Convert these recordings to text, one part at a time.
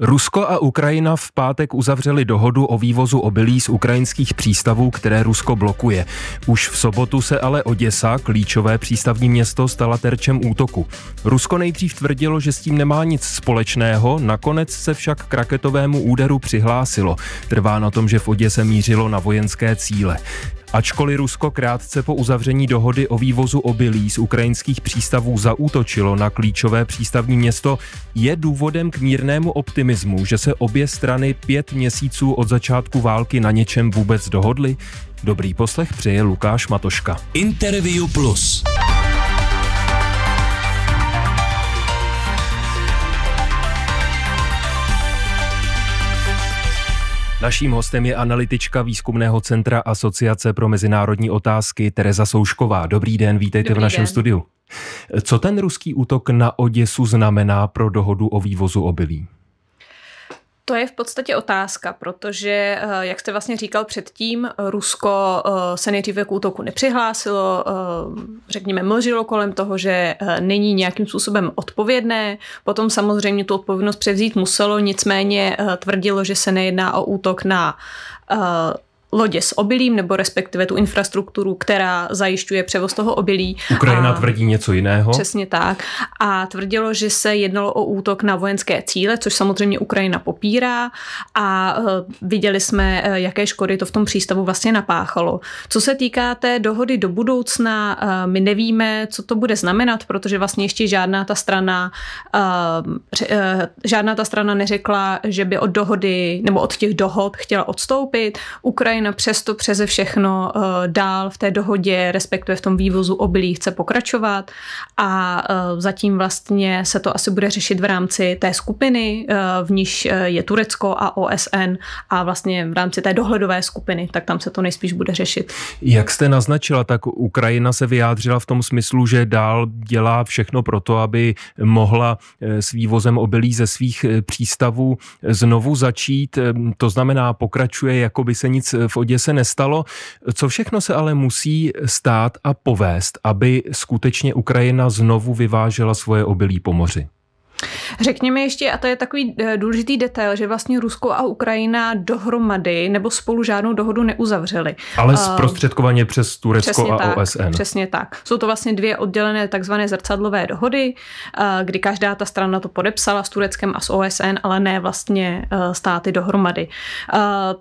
Rusko a Ukrajina v pátek uzavřeli dohodu o vývozu obilí z ukrajinských přístavů, které Rusko blokuje. Už v sobotu se ale Oděsa, klíčové přístavní město, stala terčem útoku. Rusko nejdřív tvrdilo, že s tím nemá nic společného, nakonec se však k raketovému úderu přihlásilo. Trvá na tom, že v Oděse mířilo na vojenské cíle. Ačkoliv Rusko krátce po uzavření dohody o vývozu obilí z ukrajinských přístavů zaútočilo na klíčové přístavní město, je důvodem k mírnému optimismu, že se obě strany pět měsíců od začátku války na něčem vůbec dohodly? Dobrý poslech přeje Lukáš Matoška. Interview Plus. Naším hostem je analytička výzkumného centra Asociace pro mezinárodní otázky Tereza Soušková. Dobrý den, vítejte Dobrý v našem den. studiu. Co ten ruský útok na Oděsu znamená pro dohodu o vývozu obilí? To je v podstatě otázka, protože, eh, jak jste vlastně říkal předtím, Rusko eh, se nejdříve k útoku nepřihlásilo, eh, řekněme, mlžilo kolem toho, že není nějakým způsobem odpovědné. Potom samozřejmě tu odpovědnost převzít muselo, nicméně tvrdilo, že se nejedná o útok na lodě s obilím, nebo respektive tu infrastrukturu, která zajišťuje převoz toho obilí. Ukrajina a, tvrdí něco jiného. Přesně tak. A tvrdilo, že se jednalo o útok na vojenské cíle, což samozřejmě Ukrajina popírá a eh, viděli jsme, eh, jaké škody to v tom přístavu vlastně napáchalo. Co se týká té dohody do budoucna, eh, my nevíme, co to bude znamenat, protože vlastně ještě žádná ta strana žádná ta strana neřekla, že by od dohody nebo od těch dohod chtěla odstoupit. Ukrajina Ukrajina no přesto přeze všechno eh, dál v té dohodě, respektive v tom vývozu obilí chce pokračovat a eh, zatím vlastně se to asi bude řešit v rámci té skupiny, eh, v níž je Turecko a OSN a vlastně v rámci té dohledové skupiny, tak tam se to nejspíš bude řešit. Jak jste naznačila, tak Ukrajina se vyjádřila v tom smyslu, že dál dělá všechno pro to, aby mohla s vývozem obilí ze svých přístavů znovu začít. To znamená, pokračuje, jako by se nic v Oděse nestalo. Co všechno se ale musí stát a povést, aby skutečně Ukrajina znovu vyvážela svoje obilí po moři? Řekněme ještě, a to je takový eh, důležitý detail, že vlastně Rusko a Ukrajina dohromady nebo spolu žádnou dohodu neuzavřeli. Ale eh, zprostředkovaně přes Turecko přesně a tak, OSN. Přesně tak. Jsou to vlastně dvě oddělené takzvané zrcadlové dohody, eh, kdy každá ta strana to podepsala s Tureckem a s OSN, ale ne vlastně státy dohromady.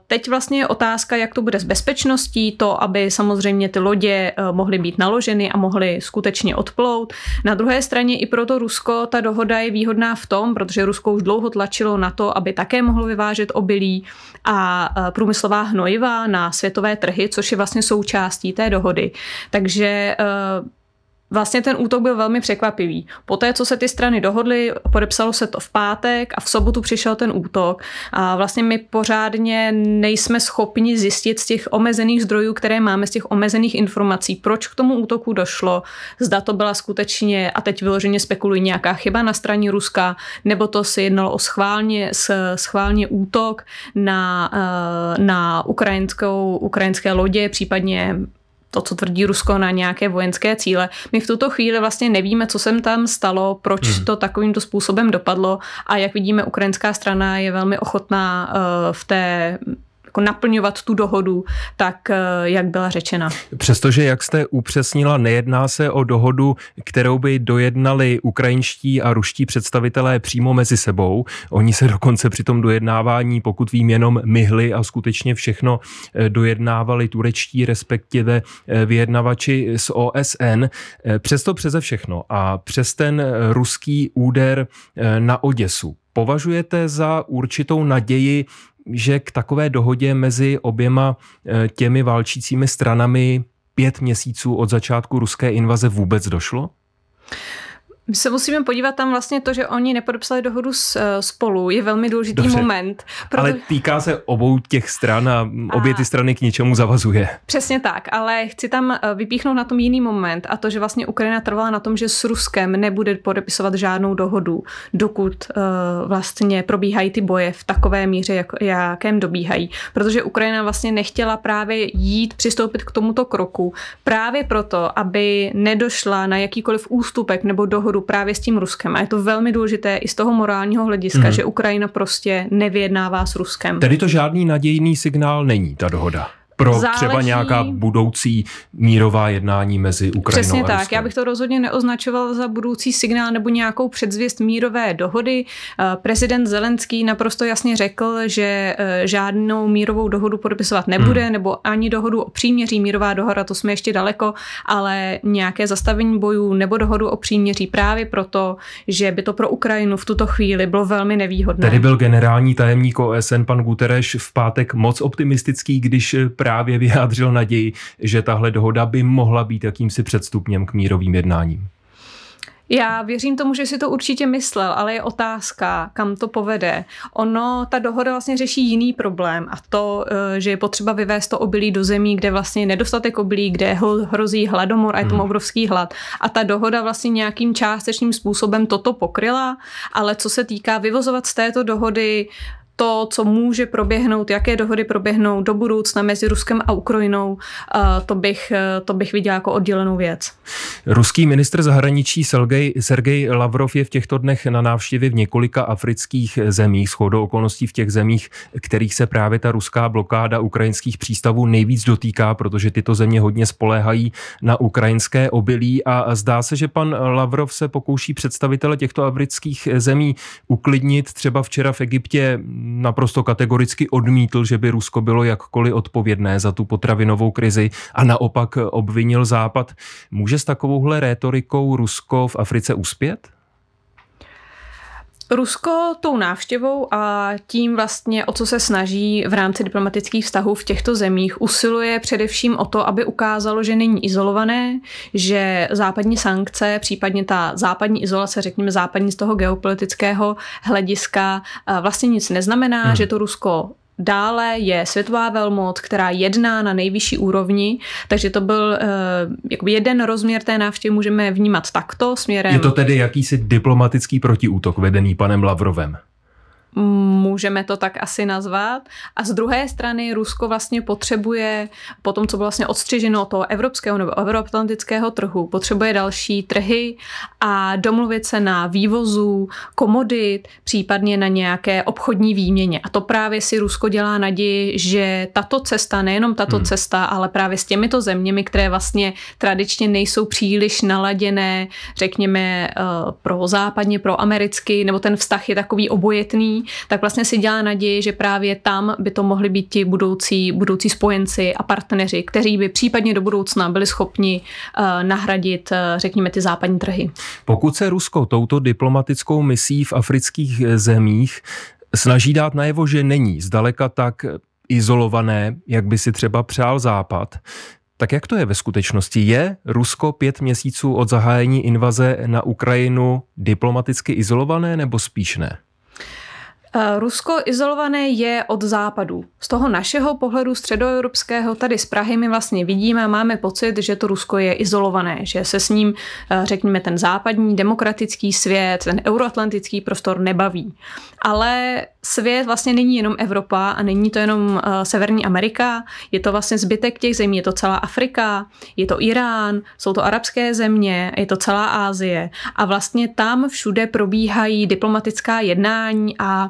Teď vlastně je otázka, jak to bude s bezpečností, to, aby samozřejmě ty lodě mohly být naloženy a mohly skutečně odplout. Na druhé straně i proto Rusko ta dohoda je výhodná v v tom, protože Rusko už dlouho tlačilo na to, aby také mohlo vyvážet obilí a e, průmyslová hnojiva na světové trhy, což je vlastně součástí té dohody. Takže e, Vlastně ten útok byl velmi překvapivý. Poté, co se ty strany dohodly, podepsalo se to v pátek a v sobotu přišel ten útok. A vlastně my pořádně nejsme schopni zjistit z těch omezených zdrojů, které máme, z těch omezených informací, proč k tomu útoku došlo, zda to byla skutečně, a teď vyloženě spekuluji, nějaká chyba na straně Ruska, nebo to se jednalo o schválně, schválně útok na, eh, na ukrajinskou, ukrajinské lodě, případně to, co tvrdí Rusko na nějaké vojenské cíle. My v tuto chvíli vlastně nevíme, co se tam stalo, proč hmm. to takovýmto způsobem dopadlo a jak vidíme, ukrajinská strana je velmi ochotná eh, v té jako naplňovat tu dohodu tak, eh, jak byla řečena. Přestože, jak jste upřesnila, nejedná se o dohodu, kterou by dojednali ukrajinští a ruští představitelé přímo mezi sebou. Oni se dokonce při tom dojednávání, pokud vím, jenom myhli a skutečně všechno eh, dojednávali turečtí, respektive eh, vyjednavači z OSN. Přesto přeze všechno a přes ten ruský úder na Oděsu. Považujete za určitou naději že k takové dohodě mezi oběma eh, těmi válčícími stranami pět měsíců od začátku ruské invaze vůbec došlo? My se musíme podívat tam vlastně to, že oni nepodepsali dohodu s, eh, spolu, je velmi důležitý Dobře, moment. Proto... Ale týká se obou těch stran a, a obě ty strany k něčemu zavazuje. Přesně tak, ale chci tam eh, vypíchnout na tom jiný moment a to, že vlastně Ukrajina trvala na tom, že s Ruskem nebude podepisovat žádnou dohodu, dokud uh, vlastně probíhají ty boje v takové míře, jak, jakém dobíhají. Protože Ukrajina vlastně nechtěla právě jít, přistoupit k tomuto kroku právě proto, aby nedošla na jakýkoliv ústupek nebo dohodu obchodu právě s tím Ruskem. A je to velmi důležité i z toho morálního hlediska, mm-hmm. že Ukrajina prostě nevyjednává s Ruskem. Tedy to žádný nadějný signál není, ta dohoda pro záleží. třeba nějaká budoucí mírová jednání mezi Ukrajinou Přesně a Ruskem. tak, já bych to rozhodně neoznačoval za budoucí signál nebo nějakou předzvěst mírové dohody. Eh, prezident Zelenský naprosto jasně řekl, že eh, žádnou mírovou dohodu podepisovat nebude, hmm. nebo ani dohodu o příměří. Mírová dohoda, to jsme ještě daleko, ale nějaké zastavení bojů nebo dohodu o příměří právě proto, že by to pro Ukrajinu v tuto chvíli bylo velmi nevýhodné. Tady byl generální tajemník OSN pan Guterres v pátek moc optimistický, když eh, právě právě vyjádřil naději, že tahle dohoda by mohla být jakýmsi předstupněm k mírovým jednáním. Já věřím tomu, že si to určitě myslel, ale je otázka, kam to povede. Ono, ta dohoda vlastně řeší jiný problém a to, eh, že je potřeba vyvést to obilí do zemí, kde vlastně je nedostatek obilí, kde hrozí hladomor a je tam hmm. obrovský hlad. A ta dohoda vlastně nějakým částečným způsobem toto pokryla, ale co se týká vyvozovat z této dohody to, co může proběhnout, jaké dohody proběhnou do budoucna mezi Ruskem a Ukrajinou, eh, to bych, eh, to bych viděla jako oddělenou věc. Ruský ministr zahraničí Sergej, Sergej Lavrov je v těchto dnech na návštěvě v několika afrických zemích, shodou okolností v těch zemích, kterých se právě ta ruská blokáda ukrajinských přístavů nejvíc dotýká, protože tyto země hodně spoléhají na ukrajinské obilí a zdá se, že pan Lavrov se pokouší představitele těchto afrických zemí uklidnit. Třeba včera v Egyptě naprosto kategoricky odmítl, že by Rusko bylo jakkoliv odpovědné za tu potravinovou krizi a naopak obvinil Západ. Může s takovouhle rétorikou Rusko v Africe uspět? Rusko tou návštěvou a tím vlastně, o co se snaží v rámci diplomatických vztahů v těchto zemích, usiluje především o to, aby ukázalo, že není izolované, že západní sankce, případně ta západní izolace, řekněme západní z toho geopolitického hlediska, vlastně nic neznamená, hmm. že to Rusko Dále je světová velmoc, která jedná na nejvyšší úrovni, takže to byl eh, jakoby jeden rozměr té návštěvy, můžeme vnímat takto směrem. Je to tedy jakýsi diplomatický protiútok vedený panem Lavrovem? můžeme to tak asi nazvat. A z druhé strany Rusko vlastně potřebuje, po tom, co bylo vlastně odstřiženo toho evropského nebo euroatlantického trhu, potřebuje další trhy a domluvit se na vývozu, komodit, případně na nějaké obchodní výměně. A to právě si Rusko dělá naději, že tato cesta, nejenom tato hmm. cesta, ale právě s těmito zeměmi, které vlastně tradičně nejsou příliš naladěné, řekněme, eh, pro západně, pro americky, nebo ten vztah je takový obojetný, tak vlastně si dělá naději, že právě tam by to mohli být ti budoucí, budoucí spojenci a partneři, kteří by případně do budoucna byli schopni eh, nahradit, eh, řekněme, ty západní trhy. Pokud se Rusko touto diplomatickou misí v afrických eh, zemích snaží dát najevo, že není zdaleka tak izolované, jak by si třeba přál Západ, tak jak to je ve skutečnosti? Je Rusko pět měsíců od zahájení invaze na Ukrajinu diplomaticky izolované nebo spíš ne? Eh, Rusko izolované je od západu. Z toho našeho pohledu středoevropského tady z Prahy my vlastně vidíme a máme pocit, že to Rusko je izolované, že se s ním, eh, řekněme, ten západní demokratický svět, ten euroatlantický prostor nebaví. Ale svět vlastně není jenom Evropa a není to jenom eh, Severní Amerika, je to vlastně zbytek těch zemí, je to celá Afrika, je to Irán, jsou to arabské země, je to celá Ázie a vlastně tam všude probíhají diplomatická jednání a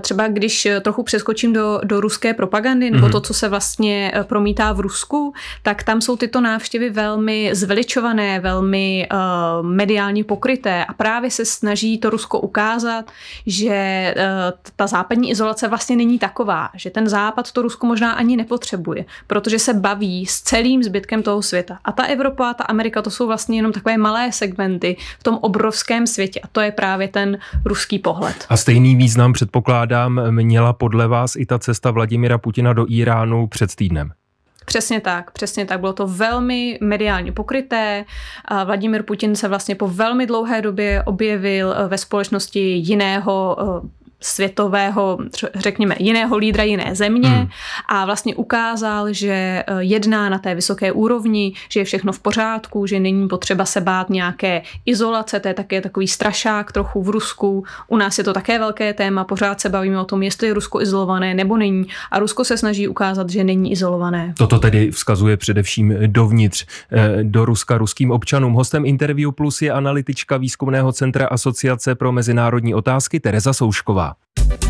třeba když eh, trochu přeskočím do, do ruské propagandy, nebo mm-hmm. to, co se vlastně eh, promítá v Rusku, tak tam jsou tyto návštěvy velmi zveličované, velmi uh, mediálně pokryté a právě se snaží to Rusko ukázat, že uh, ta západní izolace vlastně není taková, že ten západ to Rusko možná ani nepotřebuje, protože se baví s celým zbytkem toho světa. A ta Evropa, ta Amerika, to jsou vlastně jenom takové malé segmenty v tom obrovském světě a to je právě ten ruský pohled. A stejný význam předpokládá předpokládám, měla podle vás i ta cesta Vladimira Putina do Iránu před týdnem. Přesně tak, přesně tak. Bylo to velmi mediálně pokryté. Vladimir Putin se vlastně po velmi dlouhé době objevil eh, ve společnosti jiného eh, světového, řekněme, jiného lídra jiné země hmm. a vlastně ukázal, že eh, jedná na té vysoké úrovni, že je všechno v pořádku, že není potřeba se bát nějaké izolace, to je také takový strašák trochu v Rusku. U nás je to také velké téma, pořád se bavíme o tom, jestli je Rusko izolované nebo není a Rusko se snaží ukázat, že není izolované. Toto tedy vzkazuje především dovnitř eh, do Ruska ruským občanům. Hostem Interview Plus je analytička výzkumného centra Asociace pro mezinárodní otázky Tereza Soušková.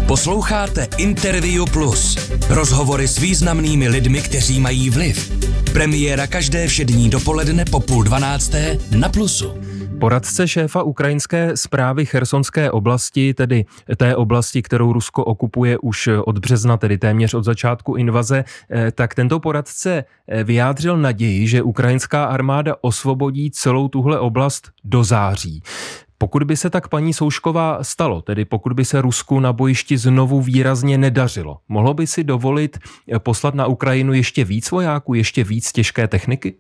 Posloucháte Interview Plus. Rozhovory s významnými lidmi, kteří mají vliv. Premiéra každé všední dopoledne po půl dvanácté na Plusu. Poradce šéfa ukrajinské zprávy Chersonské oblasti, tedy té oblasti, kterou Rusko okupuje už od března, tedy téměř od začátku invaze, eh, tak tento poradce eh, vyjádřil naději, že ukrajinská armáda osvobodí celou tuhle oblast do září. Pokud by se tak paní Soušková stalo, tedy pokud by se Rusku na bojišti znovu výrazně nedařilo, mohlo by si dovolit eh, poslat na Ukrajinu ještě víc vojáků, ještě víc těžké techniky?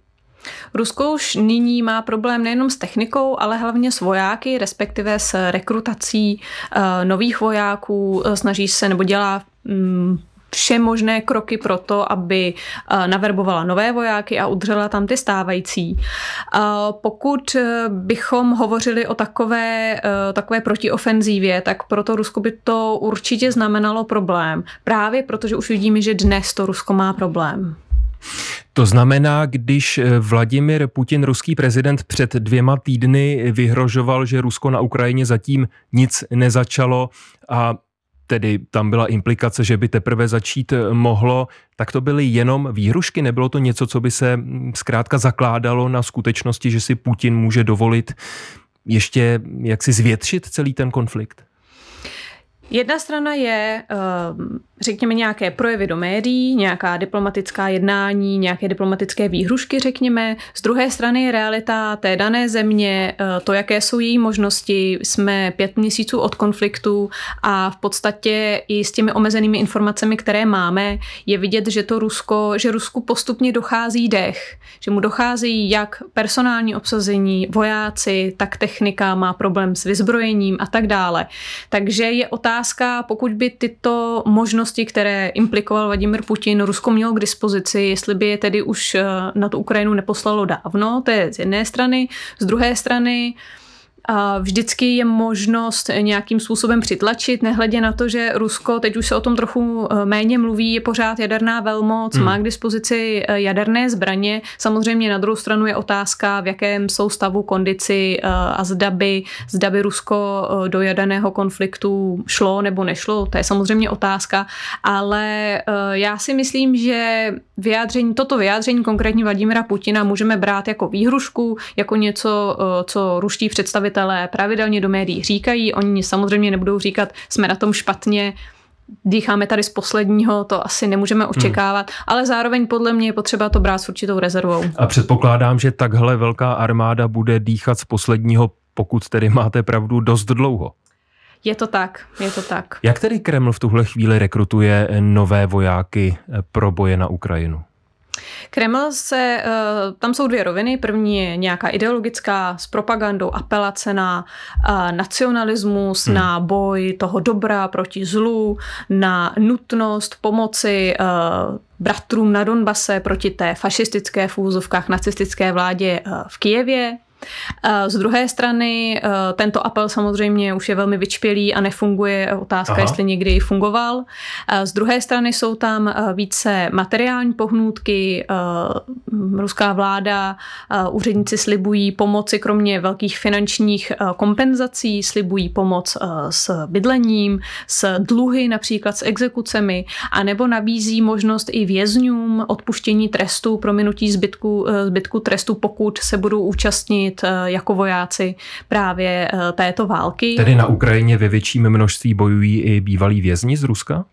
Rusko už nyní má problém nejenom s technikou, ale hlavně s vojáky, respektive s rekrutací eh, nových vojáků. Eh, snaží se nebo dělá mm, vše možné kroky pro to, aby eh, naverbovala nové vojáky a udržela tam ty stávající. Eh, pokud eh, bychom hovořili o takové, takové protiofenzívě, tak proto Rusko by to určitě znamenalo problém. Právě protože už vidíme, že dnes to Rusko má problém. To znamená, když Vladimir Putin, ruský prezident, před dvěma týdny vyhrožoval, že Rusko na Ukrajině zatím nic nezačalo a tedy tam byla implikace, že by teprve začít eh, mohlo, tak to byly jenom výhrušky, nebylo to něco, co by se mm, zkrátka zakládalo na skutečnosti, že si Putin může dovolit ještě mm, jaksi zvětšit celý ten konflikt? Jedna strana je, ehm, řekněme, nějaké projevy do médií, nějaká diplomatická jednání, nějaké diplomatické výhrušky, řekněme. Z druhé strany je realita té dané země, eh, to, jaké jsou její možnosti. Jsme pět měsíců od konfliktu a v podstatě i s těmi omezenými informacemi, které máme, je vidět, že to Rusko, že Rusku postupně dochází dech, že mu dochází jak personální obsazení, vojáci, tak technika, má problém s vyzbrojením a tak dále. Takže je otázka, otázka, pokud by tyto možnosti, které implikoval Vladimir Putin, Rusko mělo k dispozici, jestli by je tedy už eh, na tu Ukrajinu neposlalo dávno, to je z jedné strany. Z druhé strany, uh, Vždycky je možnost nějakým způsobem přitlačit, nehledě na to, že Rusko, teď už se o tom trochu eh, méně mluví, je pořád jaderná velmoc, hmm. má k dispozici eh, jaderné zbraně. Samozřejmě na druhou stranu je otázka, v jakém jsou stavu, kondici eh, a zda by, zda by Rusko do jaderného konfliktu šlo nebo nešlo. To je samozřejmě otázka, ale já si myslím, že vyjádření, toto vyjádření konkrétně Vladimira Putina můžeme brát jako výhrušku, jako něco, co ruští představitelé ředitelé pravidelně do médií říkají. Oni samozřejmě nebudou říkat, jsme na tom špatně, dýcháme tady z posledního, to asi nemůžeme hmm. očekávat, hmm. ale zároveň podle mě je potřeba to brát s určitou rezervou. A předpokládám, že takhle velká armáda bude dýchat z posledního, pokud tedy máte pravdu, dost dlouho. Je to tak, je to tak. Jak tedy Kreml v tuhle chvíli rekrutuje nové vojáky pro boje na Ukrajinu? Kreml se, eh, tam jsou dvě roviny. První je nějaká ideologická s propagandou, apelace na eh, nacionalismus, hmm. na boj toho dobra proti zlu, na nutnost pomoci eh, bratrům na Donbase proti té fašistické v úzovkách nacistické vládě v Kijevě. Eh, z druhé strany, eh, tento apel samozřejmě už je velmi vyčpělý a nefunguje. Otázka, Aha. jestli někdy fungoval. Eh, z druhé strany jsou tam více materiální pohnutky. Ruská vláda, úředníci slibují pomoci, kromě velkých finančních kompenzací, slibují pomoc s bydlením, s dluhy, například s exekucemi, anebo nabízí možnost i vězňům odpuštění trestu, prominutí zbytku, zbytku trestu, pokud se budou účastnit účastnit eh, jako vojáci právě eh, této války. Tedy na Ukrajině ve větším množství bojují i bývalí vězni z Ruska?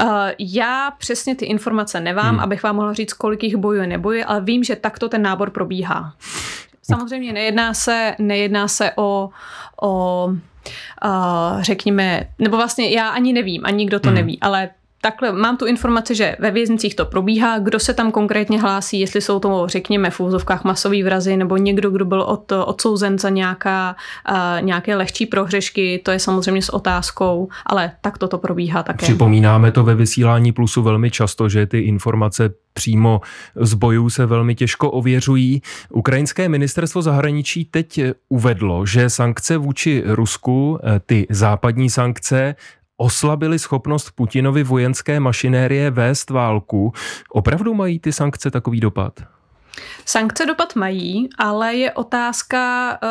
Eh, já přesně ty informace nevám, hmm. abych vám mohla říct, kolik jich bojuje, neboje, ale vím, že takto ten nábor probíhá. Samozřejmě nejedná se, nejedná se o, o uh, řekněme, nebo vlastně já ani nevím, ani nikdo to hmm. neví, ale takhle mám tu informaci, že ve věznicích to probíhá, kdo se tam konkrétně hlásí, jestli jsou to, řekněme, v úzovkách masový vrazy nebo někdo, kdo byl od, odsouzen za nějaká, uh, nějaké lehčí prohřešky, to je samozřejmě s otázkou, ale tak toto probíhá také. Připomínáme to ve vysílání Plusu velmi často, že ty informace přímo z bojů se velmi těžko ověřují. Ukrajinské ministerstvo zahraničí teď uvedlo, že sankce vůči Rusku, e, ty západní sankce, oslabili schopnost Putinovi vojenské mašinérie vést válku. Opravdu mají ty sankce takový dopad? Sankce dopad mají, ale je otázka, eh,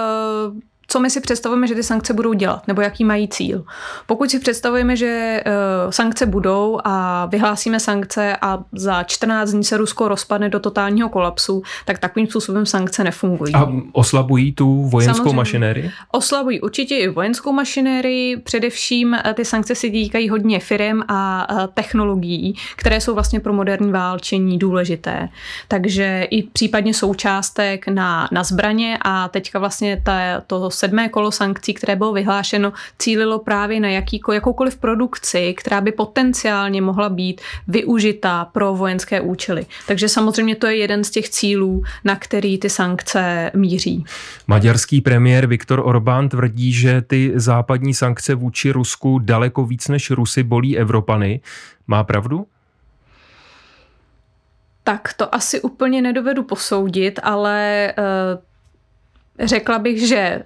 co my si představujeme, že ty sankce budou dělat, nebo jaký mají cíl. Pokud si představujeme, že eh, sankce budou a vyhlásíme sankce a za 14 dní se Rusko rozpadne do totálního kolapsu, tak takovým způsobem sankce nefungují. A oslabují tu vojenskou mašinérii? Oslabují určitě i vojenskou mašinérii, především eh, ty sankce si týkají hodně firm a eh, technologií, které jsou vlastně pro moderní válčení důležité. Takže i případně součástek na, na zbraně a teďka vlastně ta, to sedmé kolo sankcí, které bylo vyhlášeno, cílilo právě na jakýko, jakoukoliv produkci, která by potenciálně mohla být využitá pro vojenské účely. Takže samozřejmě to je jeden z těch cílů, na který ty sankce míří. Maďarský premiér Viktor Orbán tvrdí, že ty západní sankce vůči Rusku daleko víc než Rusy bolí Evropany. Má pravdu? Tak to asi úplně nedovedu posoudit, ale eh, řekla bych, že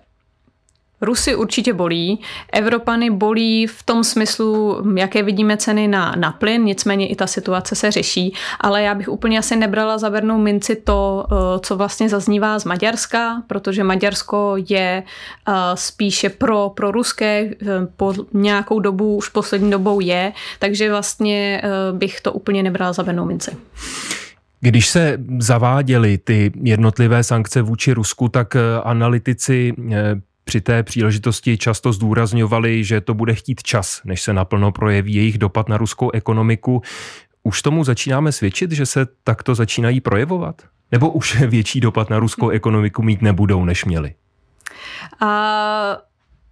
Rusy určitě bolí, Evropany bolí v tom smyslu, jaké vidíme ceny na, na plyn, nicméně i ta situace se řeší, ale já bych úplně asi nebrala za vernou minci to, eh, co vlastně zaznívá z Maďarska, protože Maďarsko je eh, spíše pro, pro ruské, eh, po nějakou dobu, už poslední dobou je, takže vlastně bych to úplně nebrala za vernou minci. Když se zaváděly ty jednotlivé sankce vůči Rusku, tak analytici při té příležitosti často zdůrazňovali, že to bude chtít čas, než se naplno projeví jejich dopad na ruskou ekonomiku. Už tomu začínáme svědčit, že se takto začínají projevovat? Nebo už větší dopad na ruskou ekonomiku mít nebudou, než měli? Uh...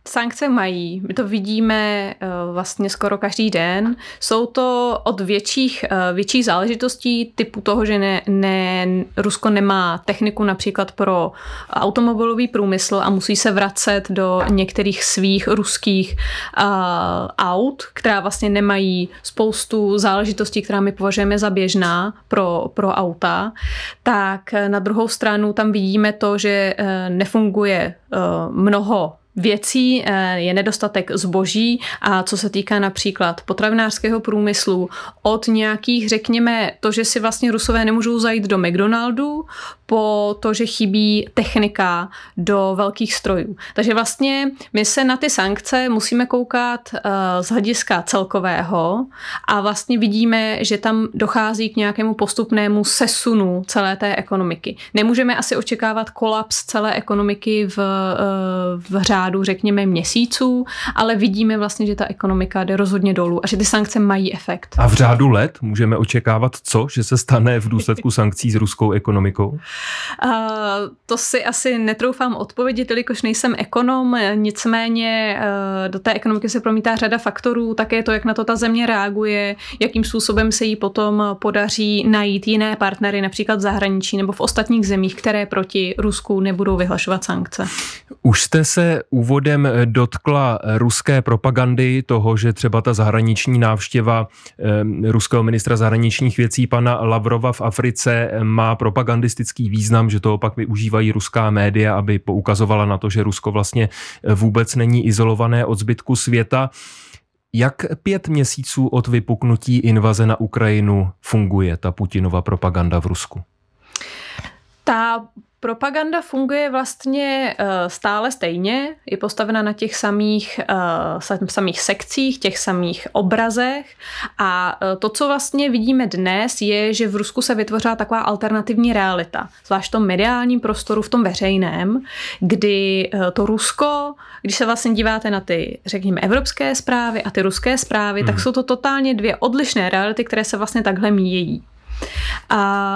Sankce mají, my to vidíme eh, vlastně skoro každý den. Jsou to od větších, eh, větších záležitostí typu toho, že ne, ne, Rusko nemá techniku například pro automobilový průmysl a musí se vracet do některých svých ruských uh, aut, která vlastně nemají spoustu záležitostí, která my považujeme za běžná pro, pro auta. Tak na druhou stranu tam vidíme to, že nefunguje mnoho věcí eh, je nedostatek zboží a co se týká například potravinářského průmyslu, od nějakých, řekněme, to, že si vlastně rusové nemůžou zajít do McDonaldu, po to, že chybí technika do velkých strojů. Takže vlastně my se na ty sankce musíme koukat eh, z hlediska celkového a vlastně vidíme, že tam dochází k nějakému postupnému sesunu celé té ekonomiky. Nemůžeme asi očekávat kolaps celé ekonomiky v, eh, v řádu řádu, řekněme, měsíců, ale vidíme vlastně, že ta ekonomika jde rozhodně dolů a že ty sankce mají efekt. A v řádu let můžeme očekávat co, že se stane v důsledku sankcí s ruskou ekonomikou? A, to si asi netroufám odpovědět, jelikož nejsem ekonom, nicméně eh, do té ekonomiky se promítá řada faktorů, také to, jak na to ta země reaguje, jakým způsobem se jí potom podaří najít jiné partnery, například v zahraničí nebo v ostatních zemích, které proti Rusku nebudou vyhlašovat sankce. Už jste se úvodem eh, dotkla eh, ruské propagandy, toho, že třeba ta zahraniční návštěva eh, ruského ministra zahraničních věcí pana Lavrova v Africe má propagandistický význam, že to opak využívají ruská média, aby poukazovala na to, že Rusko vlastně vůbec není izolované od zbytku světa. Jak pět měsíců od vypuknutí invaze na Ukrajinu funguje ta Putinova propaganda v Rusku? Ta Propaganda funguje vlastně eh, stále stejně, je postavena na těch samých, eh, samých sekcích, těch samých obrazech a eh, to, co vlastně vidíme dnes, je, že v Rusku se vytvořila taková alternativní realita, zvlášť v tom mediálním prostoru, v tom veřejném, kdy to Rusko, když se vlastně díváte na ty, řekněme, evropské zprávy a ty ruské zprávy, hmm. tak jsou to totálně dvě odlišné reality, které se vlastně takhle míjejí. A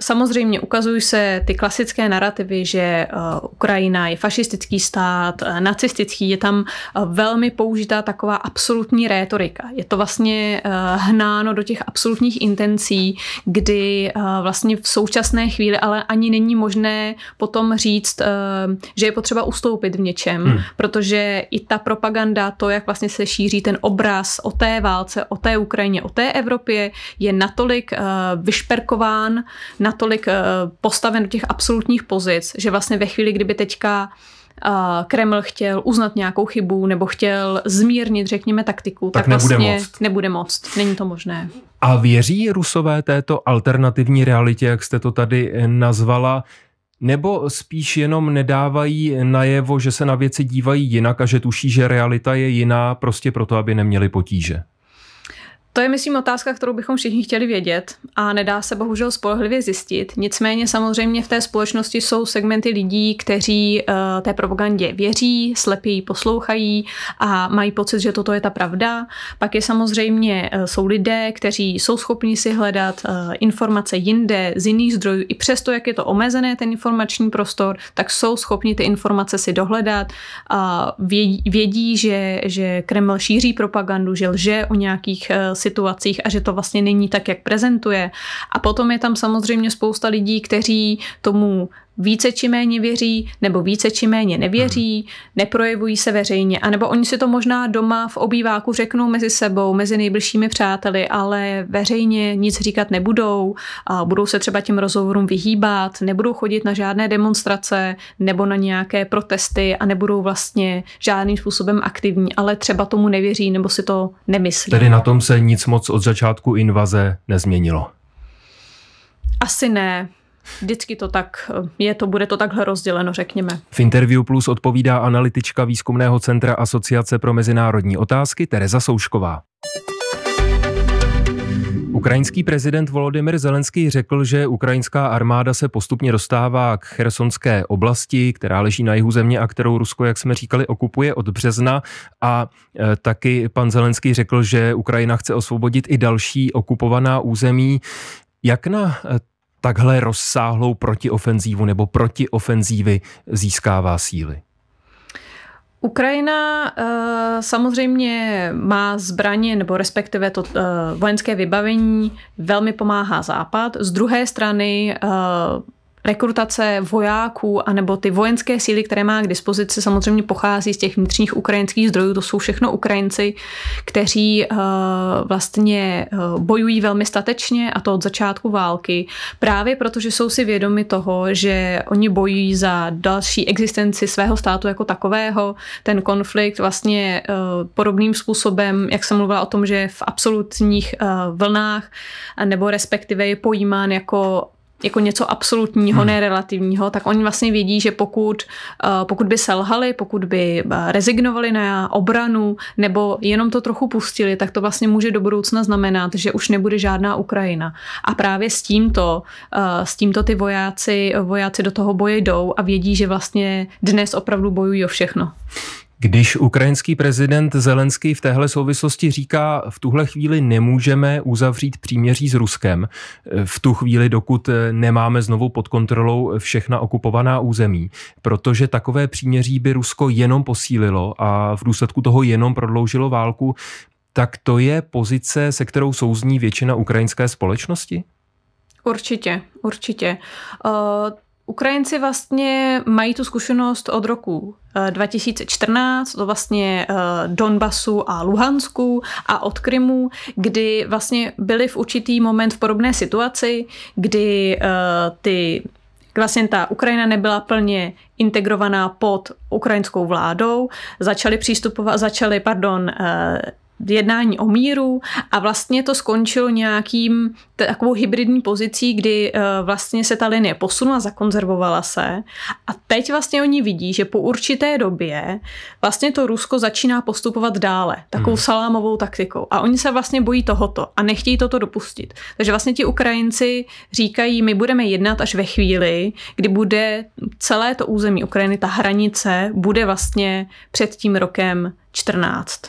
Samozřejmě ukazují se ty klasické narrativy, že eh, Ukrajina je fašistický stát, eh, nacistický, je tam eh, velmi použitá taková absolutní rétorika. Je to vlastně hnáno do těch absolutních intencí, kdy vlastně v současné chvíli ale ani není možné potom říct, že je potřeba ustoupit v něčem, hmm. protože i ta propaganda, to, jak vlastně se šíří ten obraz o té válce, o té Ukrajině, o té Evropě, je natolik vyšperkován, na natolik eh, postaven do těch absolutních pozic, že vlastně ve chvíli, kdyby teďka eh, Kreml chtěl uznat nějakou chybu nebo chtěl zmírnit, řekněme, taktiku, tak, tak nebude vlastně moct. nebude moc. Není to možné. A věří rusové této alternativní realitě, jak jste to tady eh, nazvala, nebo spíš jenom nedávají najevo, že se na věci dívají jinak a že tuší, že realita je jiná, prostě proto, aby neměli potíže? To je, myslím, otázka, kterou bychom všichni chtěli vědět a nedá se bohužel spolehlivě zjistit. Nicméně samozřejmě v té společnosti jsou segmenty lidí, kteří uh, té propagandě věří, slepě ji poslouchají a mají pocit, že toto je ta pravda. Pak je samozřejmě, uh, jsou lidé, kteří jsou schopni si hledat uh, informace jinde, z jiných zdrojů. I přesto, jak je to omezené, ten informační prostor, tak jsou schopni ty informace si dohledat. Uh, vědí, vědí že, že Kreml šíří propagandu, že lže o nějakých uh, situacích a že to vlastně není tak, jak prezentuje. A potom je tam samozřejmě spousta lidí, kteří tomu více či méně věří, nebo více či méně nevěří, hmm. neprojevují se veřejně, anebo oni si to možná doma v obýváku řeknou mezi sebou, mezi nejbližšími přáteli, ale veřejně nic říkat nebudou a budou se třeba těm rozhovorům vyhýbat, nebudou chodit na žádné demonstrace nebo na nějaké protesty a nebudou vlastně žádným způsobem aktivní, ale třeba tomu nevěří nebo si to nemyslí. Tedy na tom se nic moc od začátku invaze nezměnilo. Asi ne vždycky to tak eh, je, to bude to takhle rozděleno, řekněme. V Interview Plus odpovídá analytička Výzkumného centra Asociace pro mezinárodní otázky Tereza Soušková. Ukrajinský prezident Volodymyr Zelenský řekl, že ukrajinská armáda se postupně dostává k chersonské oblasti, která leží na jihu země a kterou Rusko, jak jsme říkali, okupuje od března. A e, taky pan Zelenský řekl, že Ukrajina chce osvobodit i další okupovaná území. Jak na eh, takhle rozsáhlou protiofenzívu nebo protiofenzívy získává síly? Ukrajina uh, samozřejmě má zbraně, nebo respektive to uh, vojenské vybavení velmi pomáhá Západ. Z druhé strany uh, rekrutace vojáků anebo ty vojenské síly, které má k dispozici, samozřejmě pochází z těch vnitřních ukrajinských zdrojů. To jsou všechno Ukrajinci, kteří uh, vlastně uh, bojují velmi statečně a to od začátku války, právě protože jsou si vědomi toho, že oni bojují za další existenci svého státu jako takového. Ten konflikt vlastně uh, podobným způsobem, jak jsem mluvila o tom, že v absolutních vlnách nebo respektive je pojímán jako jako něco absolutního, hmm. ne relativního, tak oni vlastně vědí, že pokud, eh, pokud by selhali, pokud by eh, rezignovali na obranu nebo jenom to trochu pustili, tak to vlastně může do budoucna znamenat, že už nebude žádná Ukrajina. A právě s tímto, eh, s tímto ty vojáci, vojáci do toho boje jdou a vědí, že vlastně dnes opravdu bojují o všechno. Když ukrajinský prezident Zelenský v téhle souvislosti říká, v tuhle chvíli nemůžeme uzavřít příměří s Ruskem, v tu chvíli, dokud nemáme znovu pod kontrolou všechna okupovaná území, protože takové příměří by Rusko jenom posílilo a v důsledku toho jenom prodloužilo válku, tak to je pozice, se kterou souzní většina ukrajinské společnosti? Určitě, určitě. Uh Ukrajinci vlastně mají tu zkušenost od roku 2014, eh, to vlastně eh, Donbasu a Luhansku a od Krymu, kdy vlastně byli v určitý moment v podobné situaci, kdy eh, ty vlastně ta Ukrajina nebyla plně integrovaná pod ukrajinskou vládou, začaly, přístupovat, začaly pardon, jednání o míru a vlastně to skončilo nějakým takovou hybridní pozicí, kdy eh, vlastně se ta linie posunula, zakonzervovala se a teď vlastně oni vidí, že po určité době vlastně to Rusko začíná postupovat dále, takovou hmm. salámovou taktikou a oni se vlastně bojí tohoto a nechtějí toto dopustit. Takže vlastně ti Ukrajinci říkají, my budeme jednat až ve chvíli, kdy bude celé to území Ukrajiny, ta hranice, bude vlastně před tím rokem 14.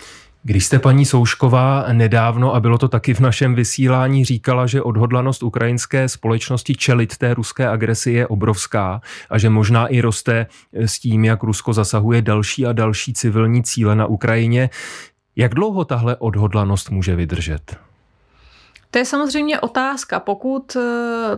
Když jste paní Soušková nedávno, a bylo to taky v našem vysílání, říkala, že odhodlanost ukrajinské společnosti čelit té ruské agresi je obrovská a že možná i roste s tím, jak Rusko zasahuje další a další civilní cíle na Ukrajině, jak dlouho tahle odhodlanost může vydržet? To je samozřejmě otázka. Pokud eh,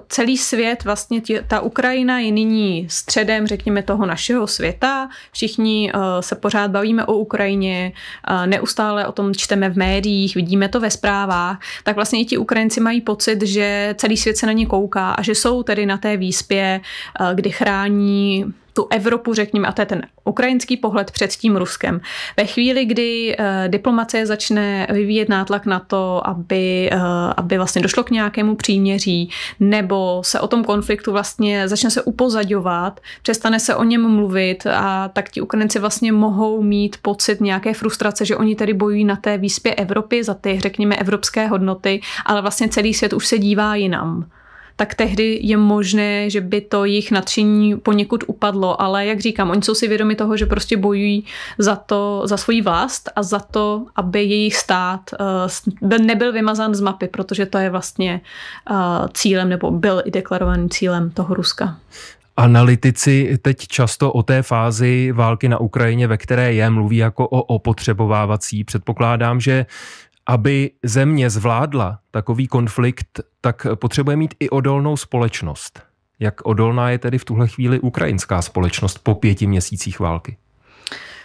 celý svět, vlastně tě, ta Ukrajina je nyní středem, řekněme, toho našeho světa, všichni uh, se pořád bavíme o Ukrajině, uh, neustále o tom čteme v médiích, vidíme to ve zprávách, tak vlastně i ti Ukrajinci mají pocit, že celý svět se na ně kouká a že jsou tedy na té výspě, uh, kdy chrání tu Evropu, řekněme, a to je ten ukrajinský pohled před tím Ruskem. Ve chvíli, kdy eh, diplomacie začne vyvíjet nátlak na to, aby, eh, aby vlastně došlo k nějakému příměří, nebo se o tom konfliktu vlastně začne se upozadovat, přestane se o něm mluvit a tak ti Ukrajinci vlastně mohou mít pocit nějaké frustrace, že oni tedy bojují na té výspě Evropy za ty, řekněme, evropské hodnoty, ale vlastně celý svět už se dívá jinam tak tehdy je možné, že by to jejich nadšení poněkud upadlo, ale jak říkám, oni jsou si vědomi toho, že prostě bojují za to, za svoji vlast a za to, aby jejich stát eh, nebyl vymazán z mapy, protože to je vlastně eh, cílem, nebo byl i deklarovaným cílem toho Ruska. Analytici teď často o té fázi války na Ukrajině, ve které je, mluví jako o opotřebovávací. Předpokládám, že aby země zvládla takový konflikt, tak potřebuje mít i odolnou společnost. Jak odolná je tedy v tuhle chvíli ukrajinská společnost po pěti měsících války?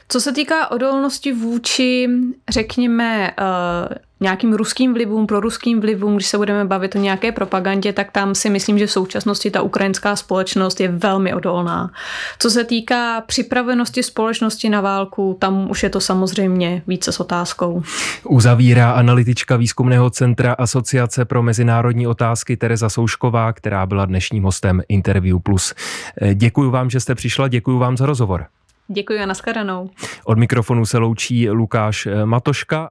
Co se týká odolnosti vůči, řekněme, eh, nějakým ruským vlivům, pro ruským vlivům, když se budeme bavit o nějaké propagandě, tak tam si myslím, že v současnosti ta ukrajinská společnost je velmi odolná. Co se týká připravenosti společnosti na válku, tam už je to samozřejmě více s otázkou. Uzavírá analytička výzkumného centra Asociace pro mezinárodní otázky Tereza Soušková, která byla dnešním hostem Interview Plus. Eh, děkuji vám, že jste přišla, děkuji vám za rozhovor. Děkuji a nashledanou. Od mikrofonu se loučí Lukáš eh, Matoška.